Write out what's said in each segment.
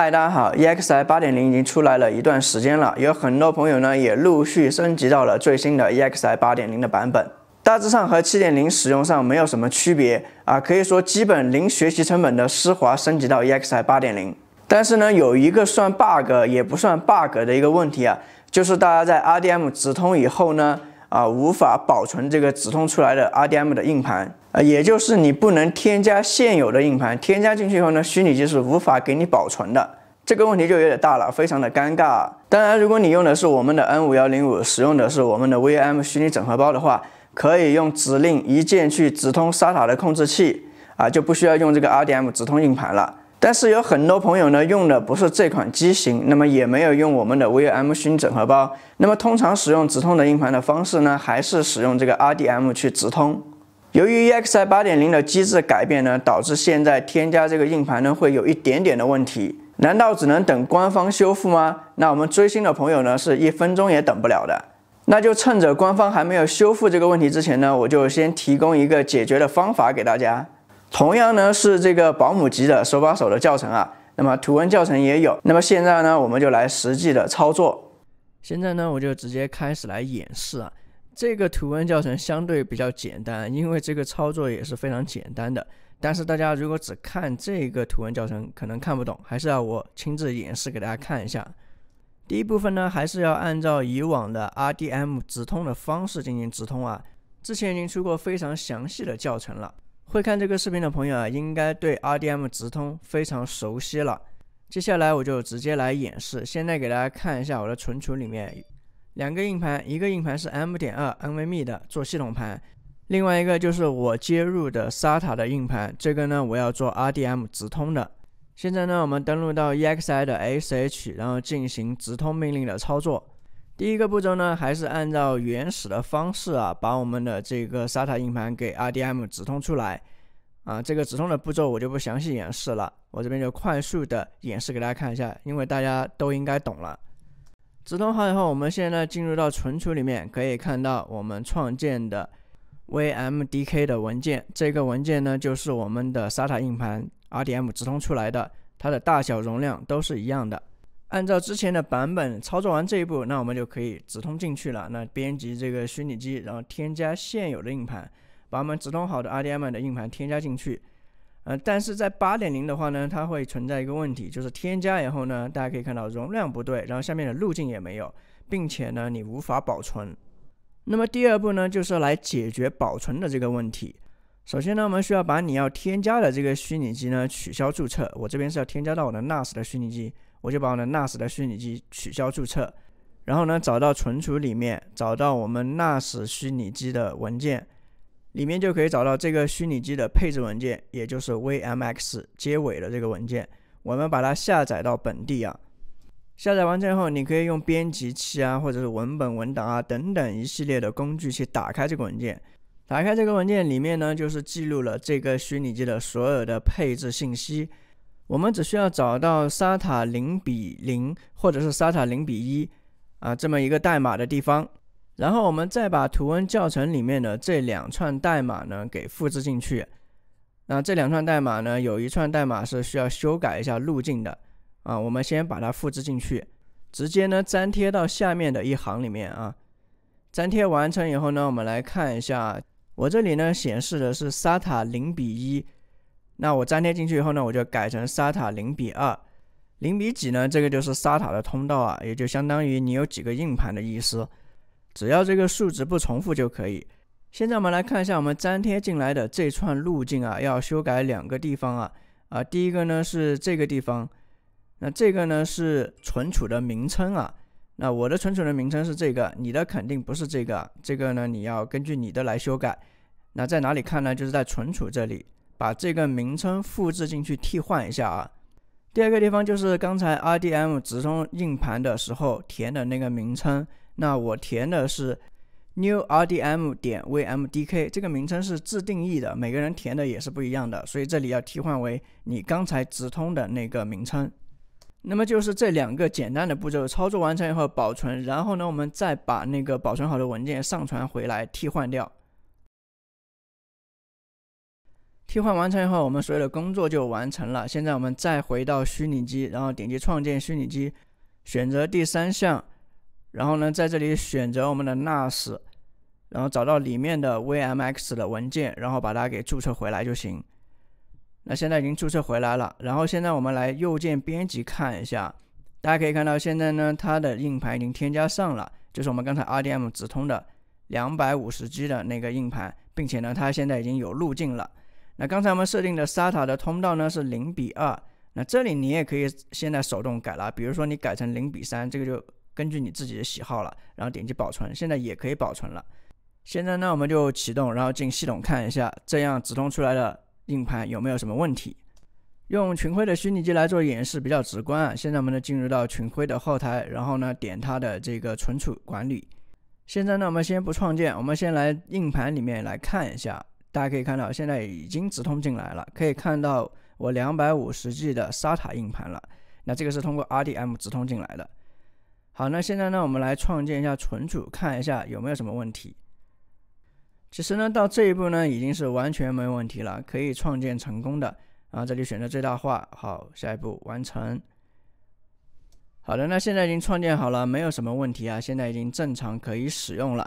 嗨，大家好，EXI 八点零已经出来了一段时间了，有很多朋友呢也陆续升级到了最新的 EXI 八点零的版本，大致上和七点零使用上没有什么区别啊，可以说基本零学习成本的丝滑升级到 EXI 八点零。但是呢，有一个算 bug 也不算 bug 的一个问题啊，就是大家在 RDM 直通以后呢。啊，无法保存这个直通出来的 RDM 的硬盘，呃，也就是你不能添加现有的硬盘，添加进去以后呢，虚拟机是无法给你保存的，这个问题就有点大了，非常的尴尬。当然，如果你用的是我们的 N5105，使用的是我们的 VM 虚拟整合包的话，可以用指令一键去直通 SATA 的控制器，啊，就不需要用这个 RDM 直通硬盘了。但是有很多朋友呢，用的不是这款机型，那么也没有用我们的 VM 星整合包。那么通常使用直通的硬盘的方式呢，还是使用这个 RDM 去直通。由于 e x i 8.0的机制改变呢，导致现在添加这个硬盘呢，会有一点点的问题。难道只能等官方修复吗？那我们追星的朋友呢，是一分钟也等不了的。那就趁着官方还没有修复这个问题之前呢，我就先提供一个解决的方法给大家。同样呢是这个保姆级的手把手的教程啊，那么图文教程也有。那么现在呢我们就来实际的操作。现在呢我就直接开始来演示啊。这个图文教程相对比较简单，因为这个操作也是非常简单的。但是大家如果只看这个图文教程，可能看不懂，还是要我亲自演示给大家看一下。第一部分呢还是要按照以往的 RDM 直通的方式进行直通啊，之前已经出过非常详细的教程了。会看这个视频的朋友啊，应该对 RDM 直通非常熟悉了。接下来我就直接来演示。现在给大家看一下我的存储里面，两个硬盘，一个硬盘是 M 点二 NVMe 的做系统盘，另外一个就是我接入的 SATA 的硬盘，这个呢我要做 RDM 直通的。现在呢，我们登录到 EXI 的 SH，然后进行直通命令的操作。第一个步骤呢，还是按照原始的方式啊，把我们的这个 SATA 硬盘给 RDM 直通出来啊。这个直通的步骤我就不详细演示了，我这边就快速的演示给大家看一下，因为大家都应该懂了。直通好以后，我们现在进入到存储里面，可以看到我们创建的 VMDK 的文件。这个文件呢，就是我们的 SATA 硬盘 RDM 直通出来的，它的大小容量都是一样的。按照之前的版本操作完这一步，那我们就可以直通进去了。那编辑这个虚拟机，然后添加现有的硬盘，把我们直通好的 r d m m 的硬盘添加进去。呃，但是在八点零的话呢，它会存在一个问题，就是添加以后呢，大家可以看到容量不对，然后下面的路径也没有，并且呢你无法保存。那么第二步呢，就是来解决保存的这个问题。首先呢，我们需要把你要添加的这个虚拟机呢取消注册。我这边是要添加到我的 NAS 的虚拟机。我就把我的 Nas 的虚拟机取消注册，然后呢，找到存储里面，找到我们 Nas 虚拟机的文件，里面就可以找到这个虚拟机的配置文件，也就是 vmx 结尾的这个文件，我们把它下载到本地啊。下载完成后，你可以用编辑器啊，或者是文本文档啊等等一系列的工具去打开这个文件。打开这个文件里面呢，就是记录了这个虚拟机的所有的配置信息。我们只需要找到沙塔零比零或者是沙塔零比一啊这么一个代码的地方，然后我们再把图文教程里面的这两串代码呢给复制进去。那这两串代码呢，有一串代码是需要修改一下路径的啊。我们先把它复制进去，直接呢粘贴到下面的一行里面啊。粘贴完成以后呢，我们来看一下，我这里呢显示的是沙塔零比一。那我粘贴进去以后呢，我就改成 SATA 零比二，零比几呢？这个就是 SATA 的通道啊，也就相当于你有几个硬盘的意思。只要这个数值不重复就可以。现在我们来看一下我们粘贴进来的这串路径啊，要修改两个地方啊啊，第一个呢是这个地方，那这个呢是存储的名称啊，那我的存储的名称是这个，你的肯定不是这个，这个呢你要根据你的来修改。那在哪里看呢？就是在存储这里。把这个名称复制进去，替换一下啊。第二个地方就是刚才 RDM 直通硬盘的时候填的那个名称，那我填的是 New RDM 点 VMDK，这个名称是自定义的，每个人填的也是不一样的，所以这里要替换为你刚才直通的那个名称。那么就是这两个简单的步骤，操作完成以后保存，然后呢，我们再把那个保存好的文件上传回来，替换掉。替换完成以后，我们所有的工作就完成了。现在我们再回到虚拟机，然后点击创建虚拟机，选择第三项，然后呢，在这里选择我们的 NAS，然后找到里面的 VMX 的文件，然后把它给注册回来就行。那现在已经注册回来了。然后现在我们来右键编辑看一下，大家可以看到，现在呢，它的硬盘已经添加上了，就是我们刚才 RDM 直通的两百五十 G 的那个硬盘，并且呢，它现在已经有路径了。那刚才我们设定的 SATA 的通道呢是零比二，那这里你也可以现在手动改了，比如说你改成零比三，这个就根据你自己的喜好了。然后点击保存，现在也可以保存了。现在呢，我们就启动，然后进系统看一下，这样直通出来的硬盘有没有什么问题？用群晖的虚拟机来做演示比较直观。啊。现在我们呢进入到群晖的后台，然后呢点它的这个存储管理。现在呢我们先不创建，我们先来硬盘里面来看一下。大家可以看到，现在已经直通进来了。可以看到我两百五十 G 的沙塔硬盘了。那这个是通过 r d m 直通进来的。好，那现在呢，我们来创建一下存储，看一下有没有什么问题。其实呢，到这一步呢，已经是完全没有问题了，可以创建成功的。啊，这里选择最大化。好，下一步完成。好的，那现在已经创建好了，没有什么问题啊，现在已经正常可以使用了。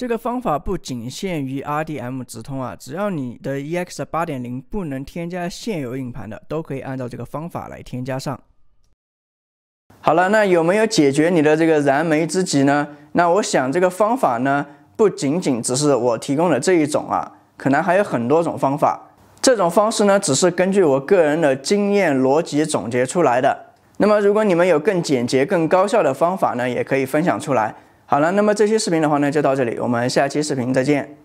这个方法不仅限于 RDM 直通啊，只要你的 E X 八点零不能添加现有硬盘的，都可以按照这个方法来添加上。好了，那有没有解决你的这个燃眉之急呢？那我想这个方法呢，不仅仅只是我提供的这一种啊，可能还有很多种方法。这种方式呢，只是根据我个人的经验逻辑总结出来的。那么，如果你们有更简洁、更高效的方法呢，也可以分享出来。好了，那么这期视频的话呢，就到这里，我们下期视频再见。